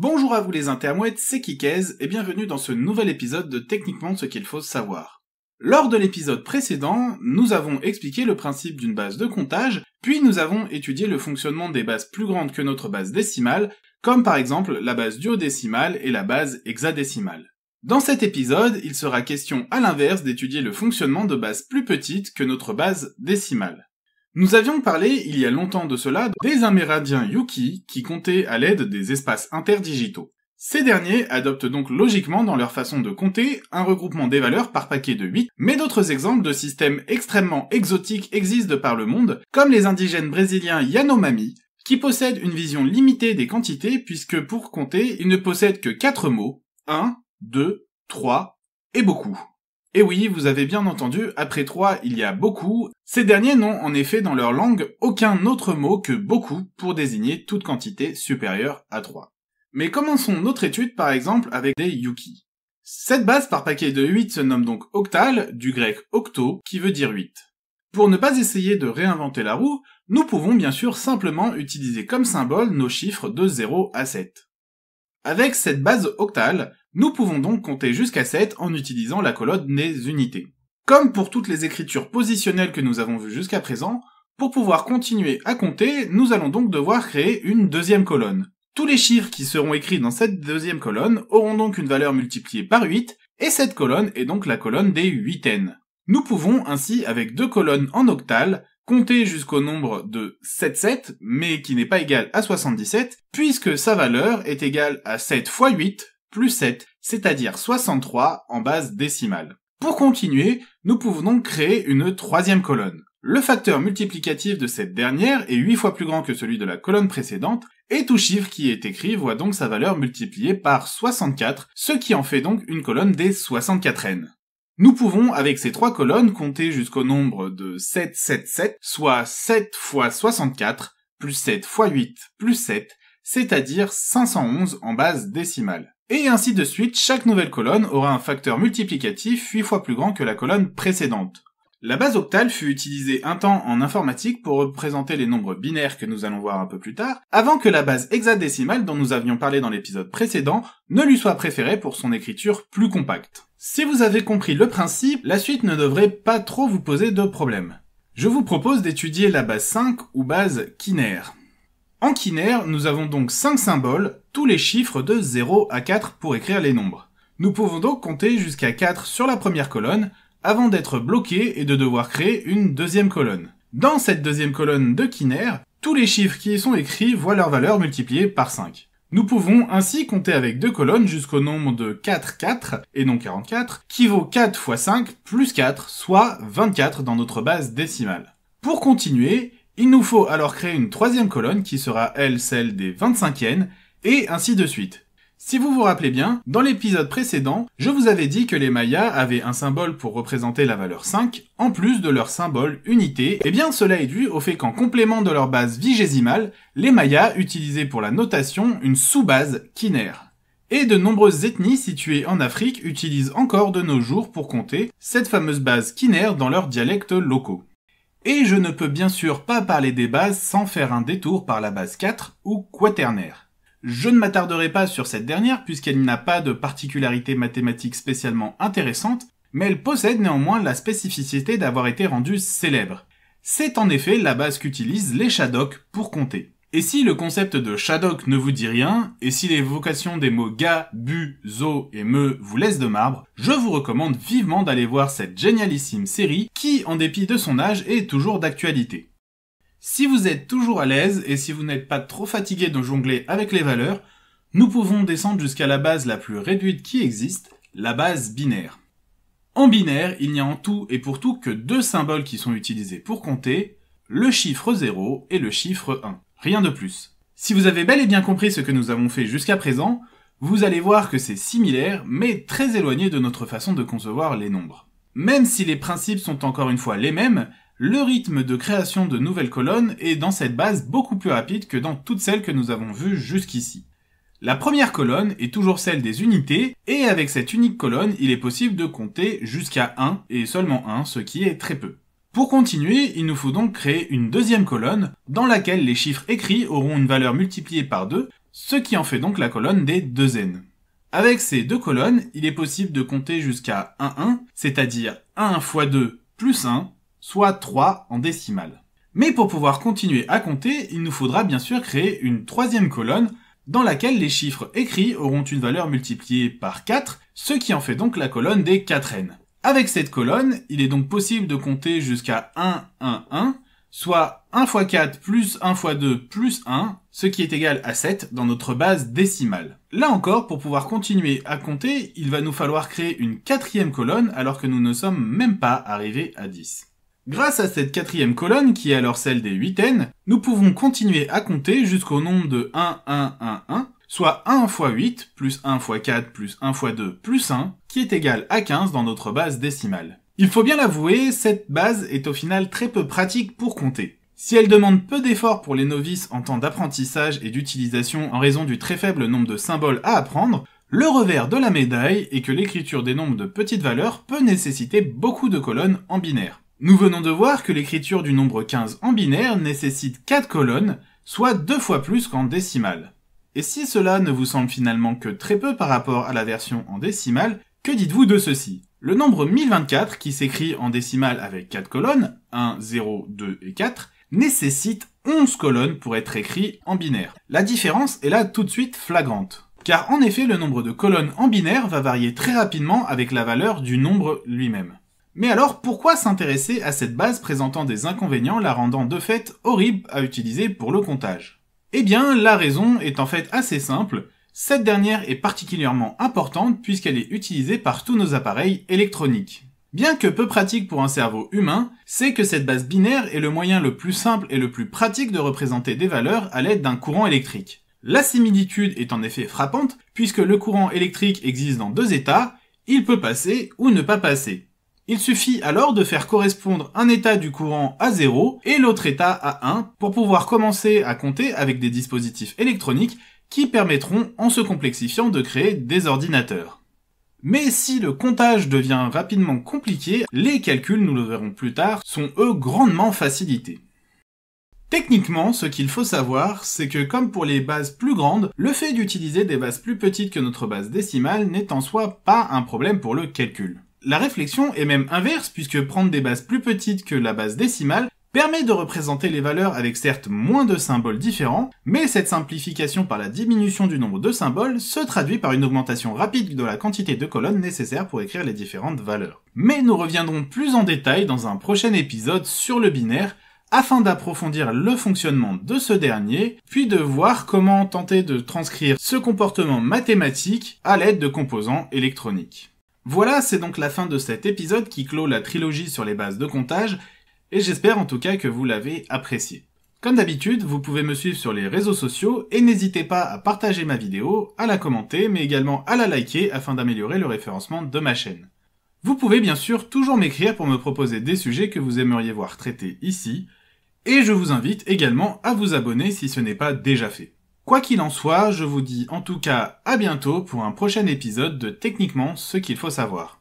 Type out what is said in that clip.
Bonjour à vous les intermouettes, c'est Kikez et bienvenue dans ce nouvel épisode de Techniquement ce qu'il faut savoir. Lors de l'épisode précédent, nous avons expliqué le principe d'une base de comptage, puis nous avons étudié le fonctionnement des bases plus grandes que notre base décimale, comme par exemple la base duodécimale et la base hexadécimale. Dans cet épisode, il sera question à l'inverse d'étudier le fonctionnement de bases plus petites que notre base décimale. Nous avions parlé il y a longtemps de cela des Amérindiens Yuki qui comptaient à l'aide des espaces interdigitaux. Ces derniers adoptent donc logiquement dans leur façon de compter un regroupement des valeurs par paquet de 8, mais d'autres exemples de systèmes extrêmement exotiques existent par le monde, comme les indigènes brésiliens Yanomami, qui possèdent une vision limitée des quantités puisque pour compter, ils ne possèdent que 4 mots, 1, 2, 3 et beaucoup. Et oui, vous avez bien entendu, après trois, il y a beaucoup. Ces derniers n'ont en effet dans leur langue aucun autre mot que beaucoup pour désigner toute quantité supérieure à trois ». Mais commençons notre étude par exemple avec des yuki. Cette base par paquet de 8 se nomme donc octale, du grec octo, qui veut dire 8. Pour ne pas essayer de réinventer la roue, nous pouvons bien sûr simplement utiliser comme symbole nos chiffres de 0 à 7. Avec cette base octale, nous pouvons donc compter jusqu'à 7 en utilisant la colonne des unités. Comme pour toutes les écritures positionnelles que nous avons vues jusqu'à présent, pour pouvoir continuer à compter, nous allons donc devoir créer une deuxième colonne. Tous les chiffres qui seront écrits dans cette deuxième colonne auront donc une valeur multipliée par 8, et cette colonne est donc la colonne des huitaines. Nous pouvons ainsi, avec deux colonnes en octal, compter jusqu'au nombre de 77, mais qui n'est pas égal à 77, puisque sa valeur est égale à 7 x 8, plus 7, c'est-à-dire 63 en base décimale. Pour continuer, nous pouvons donc créer une troisième colonne. Le facteur multiplicatif de cette dernière est 8 fois plus grand que celui de la colonne précédente, et tout chiffre qui est écrit voit donc sa valeur multipliée par 64, ce qui en fait donc une colonne des 64n. Nous pouvons, avec ces trois colonnes, compter jusqu'au nombre de 777, soit 7 fois 64, plus 7 fois 8, plus 7, c'est-à-dire 511 en base décimale. Et ainsi de suite, chaque nouvelle colonne aura un facteur multiplicatif 8 fois plus grand que la colonne précédente. La base octale fut utilisée un temps en informatique pour représenter les nombres binaires que nous allons voir un peu plus tard, avant que la base hexadécimale dont nous avions parlé dans l'épisode précédent ne lui soit préférée pour son écriture plus compacte. Si vous avez compris le principe, la suite ne devrait pas trop vous poser de problème. Je vous propose d'étudier la base 5 ou base quinaire. En quinaire, nous avons donc 5 symboles, les chiffres de 0 à 4 pour écrire les nombres. Nous pouvons donc compter jusqu'à 4 sur la première colonne avant d'être bloqués et de devoir créer une deuxième colonne. Dans cette deuxième colonne de Kinner, tous les chiffres qui y sont écrits voient leur valeur multipliée par 5. Nous pouvons ainsi compter avec deux colonnes jusqu'au nombre de 4 4 et non 44 qui vaut 4 x 5 plus 4 soit 24 dans notre base décimale. Pour continuer, il nous faut alors créer une troisième colonne qui sera elle celle des 25e et ainsi de suite. Si vous vous rappelez bien, dans l'épisode précédent, je vous avais dit que les Mayas avaient un symbole pour représenter la valeur 5, en plus de leur symbole unité, et eh bien cela est dû au fait qu'en complément de leur base vigésimale, les Mayas utilisaient pour la notation une sous-base quinaire. Et de nombreuses ethnies situées en Afrique utilisent encore de nos jours pour compter cette fameuse base quinaire dans leurs dialectes locaux. Et je ne peux bien sûr pas parler des bases sans faire un détour par la base 4 ou quaternaire. Je ne m'attarderai pas sur cette dernière puisqu'elle n'a pas de particularité mathématique spécialement intéressante, mais elle possède néanmoins la spécificité d'avoir été rendue célèbre. C'est en effet la base qu'utilisent les Shadok pour compter. Et si le concept de Shadok ne vous dit rien, et si les vocations des mots ga, bu, zo et me vous laissent de marbre, je vous recommande vivement d'aller voir cette génialissime série qui, en dépit de son âge, est toujours d'actualité. Si vous êtes toujours à l'aise et si vous n'êtes pas trop fatigué de jongler avec les valeurs, nous pouvons descendre jusqu'à la base la plus réduite qui existe, la base binaire. En binaire, il n'y a en tout et pour tout que deux symboles qui sont utilisés pour compter, le chiffre 0 et le chiffre 1. Rien de plus. Si vous avez bel et bien compris ce que nous avons fait jusqu'à présent, vous allez voir que c'est similaire, mais très éloigné de notre façon de concevoir les nombres. Même si les principes sont encore une fois les mêmes, le rythme de création de nouvelles colonnes est dans cette base beaucoup plus rapide que dans toutes celles que nous avons vues jusqu'ici. La première colonne est toujours celle des unités, et avec cette unique colonne, il est possible de compter jusqu'à 1, et seulement 1, ce qui est très peu. Pour continuer, il nous faut donc créer une deuxième colonne, dans laquelle les chiffres écrits auront une valeur multipliée par 2, ce qui en fait donc la colonne des n. Avec ces deux colonnes, il est possible de compter jusqu'à 1-1, c'est-à-dire 1 x 2 plus 1, soit 3 en décimale. Mais pour pouvoir continuer à compter, il nous faudra bien sûr créer une troisième colonne dans laquelle les chiffres écrits auront une valeur multipliée par 4, ce qui en fait donc la colonne des 4n. Avec cette colonne, il est donc possible de compter jusqu'à 1, 1, 1, soit 1 x 4 plus 1 x 2 plus 1, ce qui est égal à 7 dans notre base décimale. Là encore, pour pouvoir continuer à compter, il va nous falloir créer une quatrième colonne alors que nous ne sommes même pas arrivés à 10. Grâce à cette quatrième colonne, qui est alors celle des 8 nous pouvons continuer à compter jusqu'au nombre de 1, 1, 1, 1, soit 1 x 8, plus 1 x 4, plus 1 x 2, plus 1, qui est égal à 15 dans notre base décimale. Il faut bien l'avouer, cette base est au final très peu pratique pour compter. Si elle demande peu d'efforts pour les novices en temps d'apprentissage et d'utilisation en raison du très faible nombre de symboles à apprendre, le revers de la médaille est que l'écriture des nombres de petites valeurs peut nécessiter beaucoup de colonnes en binaire. Nous venons de voir que l'écriture du nombre 15 en binaire nécessite 4 colonnes, soit deux fois plus qu'en décimale. Et si cela ne vous semble finalement que très peu par rapport à la version en décimale, que dites-vous de ceci Le nombre 1024, qui s'écrit en décimale avec 4 colonnes, 1, 0, 2 et 4, nécessite 11 colonnes pour être écrit en binaire. La différence est là tout de suite flagrante. Car en effet, le nombre de colonnes en binaire va varier très rapidement avec la valeur du nombre lui-même. Mais alors pourquoi s'intéresser à cette base présentant des inconvénients la rendant de fait horrible à utiliser pour le comptage Eh bien la raison est en fait assez simple, cette dernière est particulièrement importante puisqu'elle est utilisée par tous nos appareils électroniques. Bien que peu pratique pour un cerveau humain, c'est que cette base binaire est le moyen le plus simple et le plus pratique de représenter des valeurs à l'aide d'un courant électrique. La similitude est en effet frappante, puisque le courant électrique existe dans deux états, il peut passer ou ne pas passer. Il suffit alors de faire correspondre un état du courant à 0 et l'autre état à 1 pour pouvoir commencer à compter avec des dispositifs électroniques qui permettront, en se complexifiant, de créer des ordinateurs. Mais si le comptage devient rapidement compliqué, les calculs, nous le verrons plus tard, sont eux grandement facilités. Techniquement, ce qu'il faut savoir, c'est que comme pour les bases plus grandes, le fait d'utiliser des bases plus petites que notre base décimale n'est en soi pas un problème pour le calcul. La réflexion est même inverse puisque prendre des bases plus petites que la base décimale permet de représenter les valeurs avec certes moins de symboles différents, mais cette simplification par la diminution du nombre de symboles se traduit par une augmentation rapide de la quantité de colonnes nécessaires pour écrire les différentes valeurs. Mais nous reviendrons plus en détail dans un prochain épisode sur le binaire, afin d'approfondir le fonctionnement de ce dernier, puis de voir comment tenter de transcrire ce comportement mathématique à l'aide de composants électroniques. Voilà, c'est donc la fin de cet épisode qui clôt la trilogie sur les bases de comptage, et j'espère en tout cas que vous l'avez apprécié. Comme d'habitude, vous pouvez me suivre sur les réseaux sociaux et n'hésitez pas à partager ma vidéo, à la commenter, mais également à la liker afin d'améliorer le référencement de ma chaîne. Vous pouvez bien sûr toujours m'écrire pour me proposer des sujets que vous aimeriez voir traités ici, et je vous invite également à vous abonner si ce n'est pas déjà fait. Quoi qu'il en soit, je vous dis en tout cas à bientôt pour un prochain épisode de Techniquement ce qu'il faut savoir.